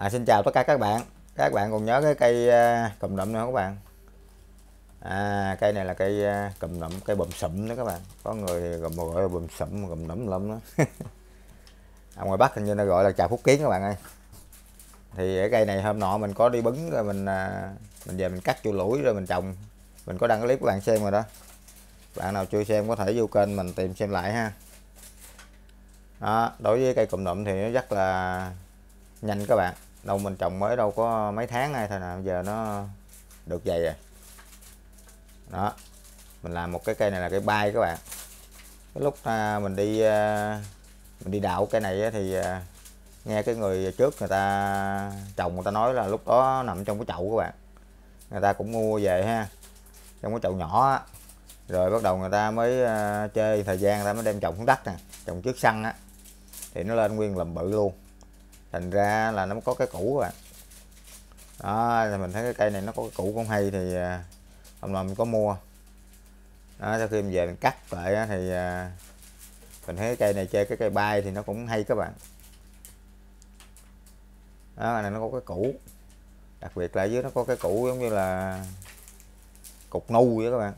à, xin chào tất cả các bạn các bạn còn nhớ cái cây uh, à, cùm nụm nữa không các bạn à, cây này là cây uh, à, cùm nụm cây bùm sụm đó các bạn có người gọi gọi bùm sụm cùm nụm lum đó à, ngoài bắc hình như nó gọi là trà phúc kiến các bạn ơi thì cái cây này hôm nọ mình có đi bứng rồi mình uh, mình về mình cắt chua lũi rồi mình trồng mình có đăng clip các bạn xem rồi đó bạn nào chưa xem có thể vô kênh mình tìm xem lại ha đó đối với cây cụm nụm thì nó rất là nhanh các bạn đâu mình trồng mới đâu có mấy tháng nay thôi nè giờ nó được dày rồi đó mình làm một cái cây này là cây bay các bạn cái lúc à, mình đi à, mình đi đạo cây này thì à, nghe cái người trước người ta trồng người ta nói là lúc đó nằm trong cái chậu các bạn người ta cũng mua về ha trong cái chậu nhỏ rồi bắt đầu người ta mới chơi thời gian người ta mới đem trồng xuống đất nè trồng trước sân á thì nó lên nguyên làm bự luôn thành ra là nó có cái cũ các bạn đó thì mình thấy cái cây này nó có cái cũ cũng hay thì à, hôm nào mình có mua đó, sau khi mình về mình cắt lại thì à, mình thấy cái cây này chơi cái cây bay thì nó cũng hay các bạn đó này nó có cái cũ đặc biệt là dưới nó có cái cũ giống như là cục nu vậy các bạn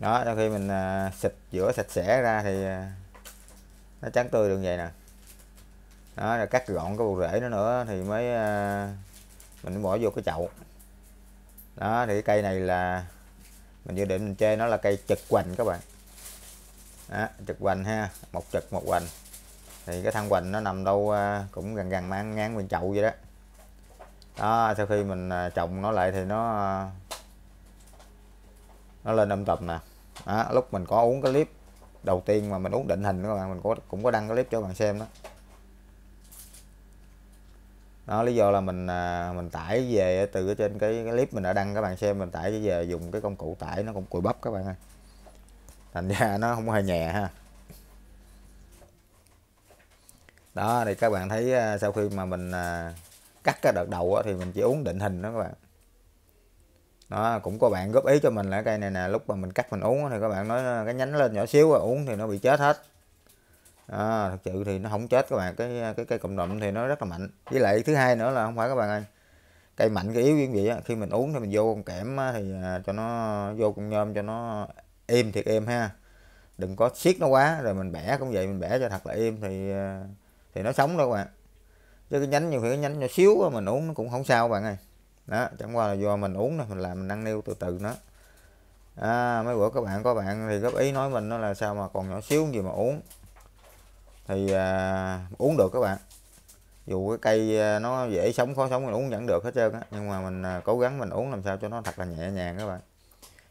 đó sau khi mình à, xịt rửa sạch sẽ ra thì nó trắng tươi được vậy nè đó là cắt gọn cái bộ rễ nó nữa thì mới à, mình bỏ vô cái chậu đó thì cái cây này là mình dự định mình chơi nó là cây trực hoành các bạn đó, trực hoành ha một trực một hoành thì cái thân hoành nó nằm đâu ờ, cũng gần gần mang ngang bên chậu vậy đó đó sau khi mình ờ, trồng nó lại thì nó nó lên âm tầm nè đó, lúc mình có uống cái clip đầu tiên mà mình uống định hình các bạn mình có cũng có đăng cái clip cho các bạn xem đó đó lý do là mình à, mình tải về từ trên cái, cái clip mình đã đăng các bạn xem mình tải về dùng cái công cụ tải nó cũng cùi bắp các bạn ơi thành ra nó không hề nhẹ ha đó thì các bạn thấy à, sau khi mà mình à, cắt cái đợt đầu thì mình chỉ uống định hình đó các bạn đó cũng có bạn góp ý cho mình là cây này nè lúc mà mình cắt mình uống thì các bạn nói cái nhánh lên nhỏ xíu uống thì nó bị chết hết à, thật sự thì nó không chết các bạn cái cái cây cộng đồng thì nó rất là mạnh với lại thứ hai nữa là không phải các bạn ơi cây mạnh cây yếu như vậy á khi mình uống thì mình vô con kẽm thì à, cho nó vô con nhôm cho nó êm thiệt êm ha đừng có siết nó quá rồi mình bẻ cũng vậy mình bẻ cho thật là êm thì à, thì nó sống đó các bạn chứ cái nhánh nhiều khi cái nhánh nhỏ xíu đó, mình uống nó cũng không sao các bạn ơi đó chẳng qua là do mình uống này mình làm mình nâng niu từ từ nó à, mấy bữa các bạn có bạn thì góp ý nói mình nó là sao mà còn nhỏ xíu gì mà uống thì à, uống được các bạn dù cái cây à, nó dễ sống khó sống mình uống vẫn được hết trơn á nhưng mà mình à, cố gắng mình uống làm sao cho nó thật là nhẹ nhàng các bạn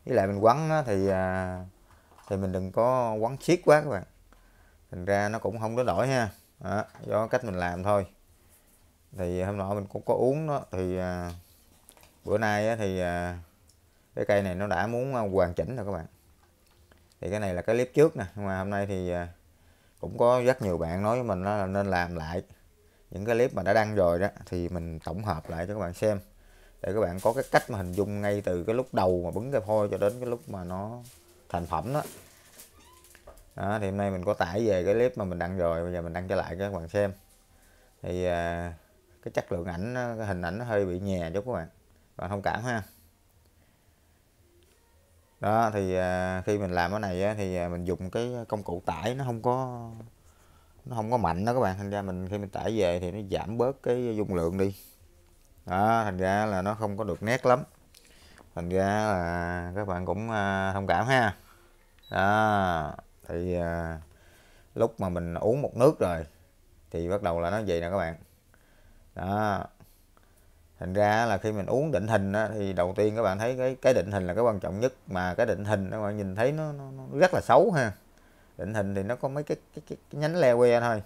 với lại mình quấn á, thì à, thì mình đừng có quấn siết quá các bạn thành ra nó cũng không có đổi ha đó, do cách mình làm thôi thì hôm nọ mình cũng có uống đó thì bữa nay á, thì cái cây này nó đã muốn hoàn chỉnh rồi các bạn thì cái này là cái clip trước nè nhưng mà hôm nay thì cũng có rất nhiều bạn nói với mình là nên làm lại những cái clip mà đã đăng rồi đó thì mình tổng hợp lại cho các bạn xem để các bạn có cái cách mà hình dung ngay từ cái lúc đầu mà bứng cái phôi cho đến cái lúc mà nó thành phẩm đó. đó thì hôm nay mình có tải về cái clip mà mình đăng rồi bây giờ mình đăng trở lại cho các bạn xem thì à, cái chất lượng ảnh cái hình ảnh nó hơi bị nhè chút các bạn bạn thông cảm ha đó thì à, khi mình làm cái này á, thì à, mình dùng cái công cụ tải nó không có nó không có mạnh đó các bạn thành ra mình khi mình tải về thì nó giảm bớt cái dung lượng đi đó thành ra là nó không có được nét lắm thành ra là các bạn cũng à, thông cảm ha đó thì à, lúc mà mình uống một nước rồi thì bắt đầu là nó vậy nè các bạn đó thành ra là khi mình uống định hình á, thì đầu tiên các bạn thấy cái cái định hình là cái quan trọng nhất mà cái định hình các bạn nhìn thấy nó, nó, nó rất là xấu ha định hình thì nó có mấy cái cái, cái, cái nhánh leo que thôi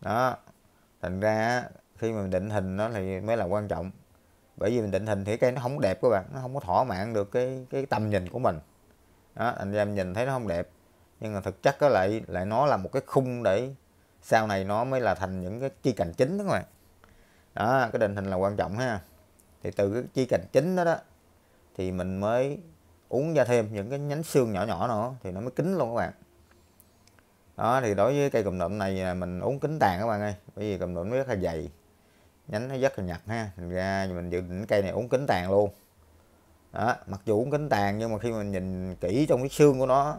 đó thành ra khi mà mình định hình nó thì mới là quan trọng bởi vì mình định hình thì cây nó không đẹp các bạn nó không có thỏa mãn được cái cái tầm nhìn của mình đó anh em nhìn thấy nó không đẹp nhưng mà thực chất nó lại lại nó là một cái khung để sau này nó mới là thành những cái chi cành chính đó các bạn đó cái định hình là quan trọng ha thì từ cái chi cành chính đó đó thì mình mới uống ra thêm những cái nhánh xương nhỏ nhỏ nữa thì nó mới kín luôn các bạn đó thì đối với cây cụm nụm này mình uống kín tàn các bạn ơi bởi vì cụm nụm nó rất là dày nhánh nó rất là nhặt ha thành ra mình dự định cây này uống kín tàn luôn đó mặc dù uống kín tàn nhưng mà khi mình nhìn kỹ trong cái xương của nó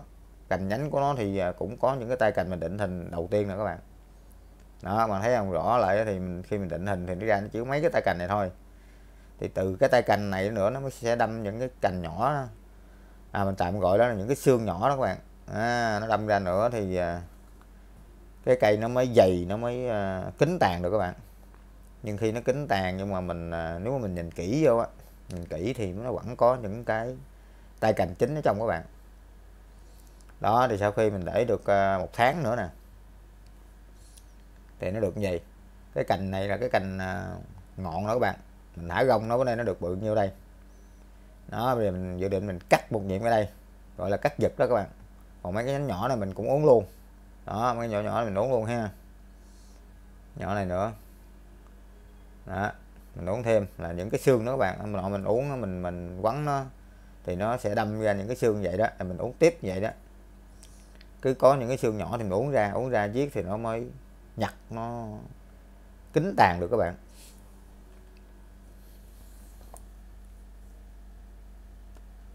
cành nhánh của nó thì à, cũng có những cái tay cành mình định hình đầu tiên nữa các bạn đó mà thấy không rõ lại thì mình, khi mình định hình thì nó ra nó chỉ mấy cái tay cành này thôi thì từ cái tay cành này nữa nó mới sẽ đâm những cái cành nhỏ à mình tạm gọi đó là những cái xương nhỏ đó các bạn à, nó đâm ra nữa thì à, cái cây nó mới dày nó mới à, kín tàn được các bạn nhưng khi nó kín tàn nhưng mà mình à, nếu mà mình nhìn kỹ vô á nhìn kỹ thì nó vẫn có những cái tay cành chính ở trong các bạn đó thì sau khi mình để được một tháng nữa nè thì nó được như vậy cái cành này là cái cành à, ngọn đó các bạn mình thả gông nó bữa nay nó được bự nhiêu đây nó bây mình dự định mình cắt một nhiệm ở đây gọi là cắt giật đó các bạn còn mấy cái nhánh nhỏ này mình cũng uống luôn đó mấy cái nhỏ nhỏ này mình uống luôn ha nhỏ này nữa đó mình uống thêm là những cái xương đó các bạn mình mình uống mình mình quấn nó thì nó sẽ đâm ra những cái xương vậy đó mình uống tiếp vậy đó cứ có những cái xương nhỏ thì mình uống ra uống ra giết thì nó mới nhặt nó kính tàn được các bạn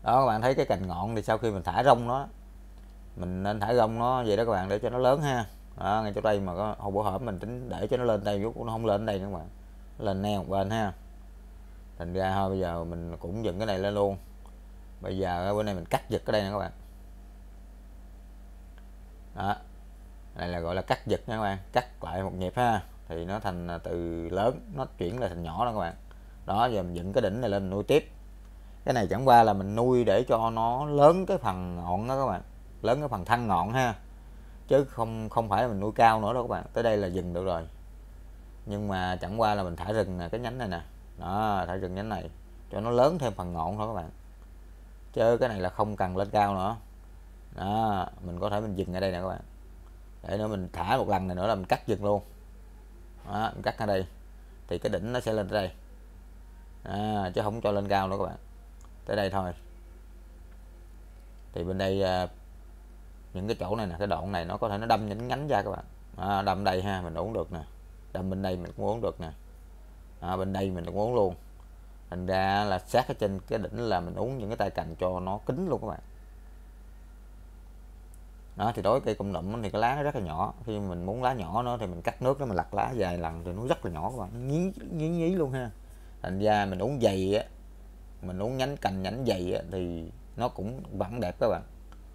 đó các bạn thấy cái cành ngọn thì sau khi mình thả rong nó mình nên thả rong nó vậy đó các bạn để cho nó lớn ha đó, ngay chỗ đây mà có hồi bữa hổm mình tính để cho nó lên đây cũng nó không lên đây các bạn lên neo một bên ha thành ra thôi bây giờ mình cũng dựng cái này lên luôn bây giờ bên này mình cắt giật cái đây nè các bạn đó đây là gọi là cắt giật nha các bạn cắt lại một nhịp ha thì nó thành à, từ lớn nó chuyển lại thành nhỏ đó các bạn đó giờ mình dựng cái đỉnh này lên nuôi tiếp cái này chẳng qua là mình nuôi để cho nó lớn cái phần ngọn đó các bạn lớn cái phần thân ngọn ha chứ không không phải là mình nuôi cao nữa đâu các bạn tới đây là dừng được rồi nhưng mà chẳng qua là mình thả rừng cái nhánh này nè đó thả rừng nhánh này cho nó lớn thêm phần ngọn thôi các bạn chứ cái này là không cần lên cao nữa đó mình có thể mình dừng ở đây nè các bạn để nữa mình thả một lần này nữa là mình cắt dừng luôn đó, mình cắt ở đây thì cái đỉnh nó sẽ lên tới đây à, chứ không cho lên cao nữa các bạn tới đây thôi thì bên đây à, những cái chỗ này nè cái đoạn này nó có thể nó đâm những nhánh ra các bạn à, đâm đây ha mình uống được nè đâm bên đây mình cũng uống được nè à, bên đây mình cũng uống luôn thành ra là sát ở trên cái đỉnh là mình uống những cái tay cành cho nó kín luôn các bạn đó thì đối với cây công nụm thì cái lá nó rất là nhỏ khi mình muốn lá nhỏ nó thì mình cắt nước nó mình lặt lá vài lần thì nó rất là nhỏ các bạn nó nhí nhí nhí luôn ha thành ra mình uống dày á mình uống nhánh cành nhánh dày á, thì nó cũng vẫn đẹp các bạn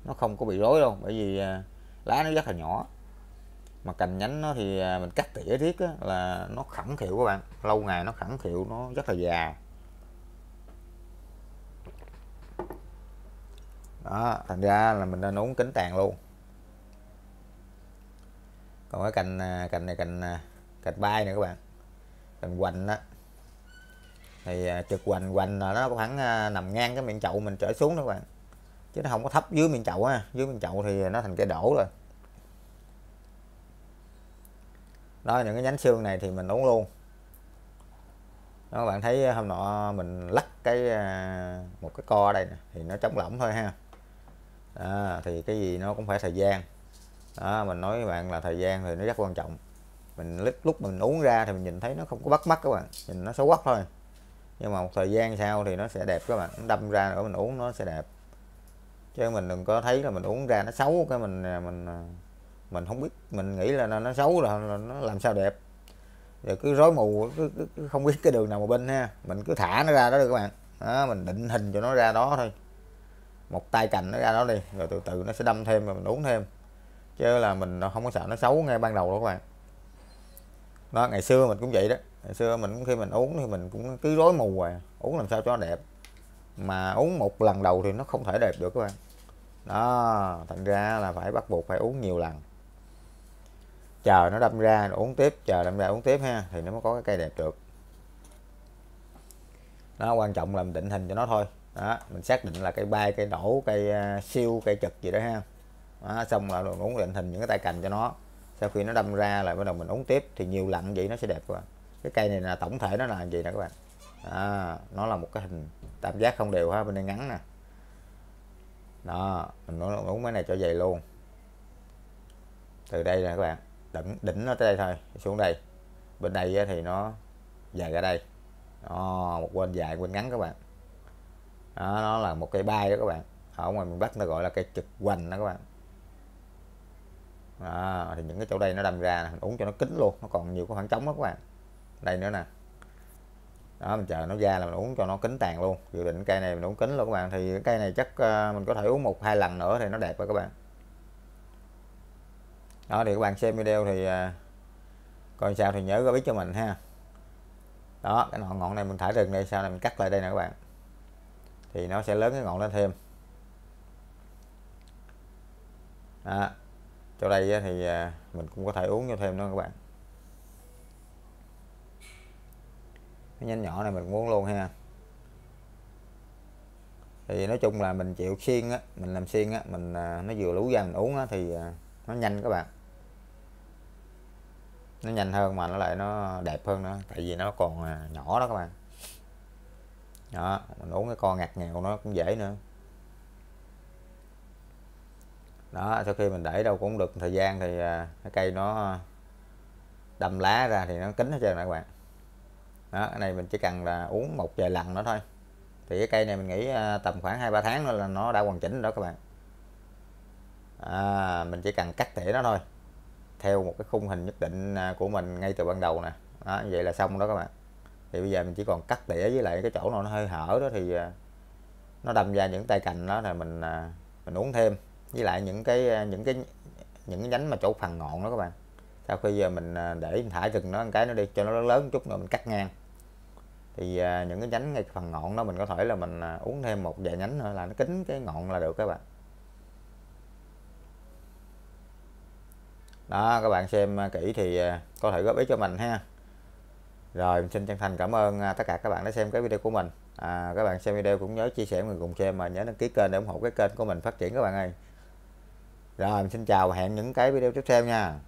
nó không có bị rối đâu bởi vì à, lá nó rất là nhỏ mà cành nhánh nó thì à, mình cắt tỉa riết á, là nó khẳng khiệu các bạn lâu ngày nó khẳng khiệu nó rất là già đó thành ra là mình nên uống kính tàn luôn còn cái cành à, cành này cành à, cành bay nè các bạn cành hoành á thì à, trực hoành hoành là nó khoảng nằm ngang cái miệng chậu mình trở xuống đó các bạn chứ nó không có thấp dưới miệng chậu ha dưới miệng chậu thì nó thành cái đổ rồi đó những cái nhánh xương này thì mình uống luôn đó, các bạn thấy hôm nọ mình lắc cái một cái co đây nè, thì nó chống lỏng thôi ha à, thì cái gì nó cũng phải thời gian đó, mình nói với bạn là thời gian thì nó rất quan trọng mình lúc, lúc mình uống ra thì mình nhìn thấy nó không có bắt mắt các bạn nhìn nó xấu quắc thôi nhưng mà một thời gian sau thì nó sẽ đẹp các bạn đâm ra nữa mình uống nó sẽ đẹp chứ mình đừng có thấy là mình uống ra nó xấu cái mình à, mình à, mình không biết mình nghĩ là nó, nó xấu là, là nó làm sao đẹp rồi cứ rối mù cứ, cứ, cứ không biết cái đường nào mà bên ha mình cứ thả nó ra đó được các bạn đó, mình định hình cho nó ra đó thôi một tay cành nó ra đó đi rồi từ từ nó sẽ đâm thêm rồi mình uống thêm chứ là mình không có sợ nó xấu ngay ban đầu đâu các bạn đó ngày xưa mình cũng vậy đó ngày xưa mình khi mình uống thì mình cũng cứ rối mù rồi uống làm sao cho nó đẹp mà uống một lần đầu thì nó không thể đẹp được các bạn đó thành ra là phải bắt buộc phải uống nhiều lần chờ nó đâm ra rồi uống tiếp chờ đâm ra uống tiếp ha thì nó mới có cái cây đẹp được nó quan trọng là mình định hình cho nó thôi đó mình xác định là cây bay cây nổ cây à, siêu cây trực gì đó ha đó, xong là cũng định hình những cái tay cành cho nó sau khi nó đâm ra là bắt đầu mình uống tiếp thì nhiều lặn vậy nó sẽ đẹp các bạn cái cây này là tổng thể nó là gì nè các bạn à, nó là một cái hình tam giác không đều ha bên đây ngắn nè đó mình uống cái này cho dày luôn từ đây nè các bạn đỉnh đỉnh nó tới đây thôi xuống đây bên đây thì nó dài ra đây đó, một bên dài bên ngắn các bạn đó, nó là một cây bay đó các bạn ở ngoài miền bắc nó gọi là cây trực hoành đó các bạn à, thì những cái chỗ đây nó đâm ra mình uống cho nó kín luôn nó còn nhiều cái khoảng trống đó các bạn đây nữa nè đó mình chờ nó ra là mình uống cho nó kín tàn luôn dự định cây này mình uống kín luôn các bạn thì cây này chắc ờ, mình có thể uống một hai lần nữa thì nó đẹp rồi các bạn đó thì các bạn xem video thì ờ, coi sao thì nhớ góp ý cho mình ha đó cái ngọn ngọn này mình thả rừng đây sau này mình cắt lại đây nè các bạn thì nó sẽ lớn cái ngọn lên thêm đó cho đây thì à, mình cũng có thể uống vô thêm nữa các bạn Cái nhánh nhỏ này mình muốn luôn ha Thì nói chung là mình chịu xiên á, mình làm xiên á, mình à, nó vừa lũ ra mình uống á thì à, nó nhanh các bạn nó nhanh hơn mà nó lại nó đẹp hơn nữa tại vì nó còn nhỏ đó các bạn đó mình uống cái con ngặt nghèo nó cũng dễ nữa đó sau khi mình để đâu cũng được thời gian thì à, cái cây nó đâm lá ra thì nó kín hết trơn các bạn đó cái này mình chỉ cần là uống một vài lần nữa thôi thì cái cây này mình nghĩ à, tầm khoảng hai ba tháng nữa là nó đã hoàn chỉnh đó các bạn à, mình chỉ cần cắt tỉa nó thôi theo một cái khung hình nhất định à, của mình ngay từ ban đầu nè đó, vậy là xong đó các bạn thì bây giờ mình chỉ còn cắt tỉa với lại cái chỗ nào nó hơi hở đó thì nó đâm ra những tay cành đó là mình mình uống thêm với lại những cái ờ, những cái những cái nhánh mà chỗ phần ngọn đó các bạn sau khi giờ mình ờ, để thả chừng nó một cái nó đi cho nó lớn chút nữa mình cắt ngang thì ờ, những cái nhánh ngay phần ngọn đó mình có thể là mình uống thêm một vài nhánh nữa là nó kín cái ngọn là được các bạn đó các bạn xem kỹ thì có thể góp ý cho mình ha rồi mình xin chân thành cảm ơn tất cả các bạn đã xem cái video của mình à, các bạn xem video cũng nhớ chia sẻ người cùng xem mà nhớ đăng ký kênh để ủng hộ cái kênh của mình phát triển các bạn ơi rồi mình xin chào và hẹn những cái video tiếp theo nha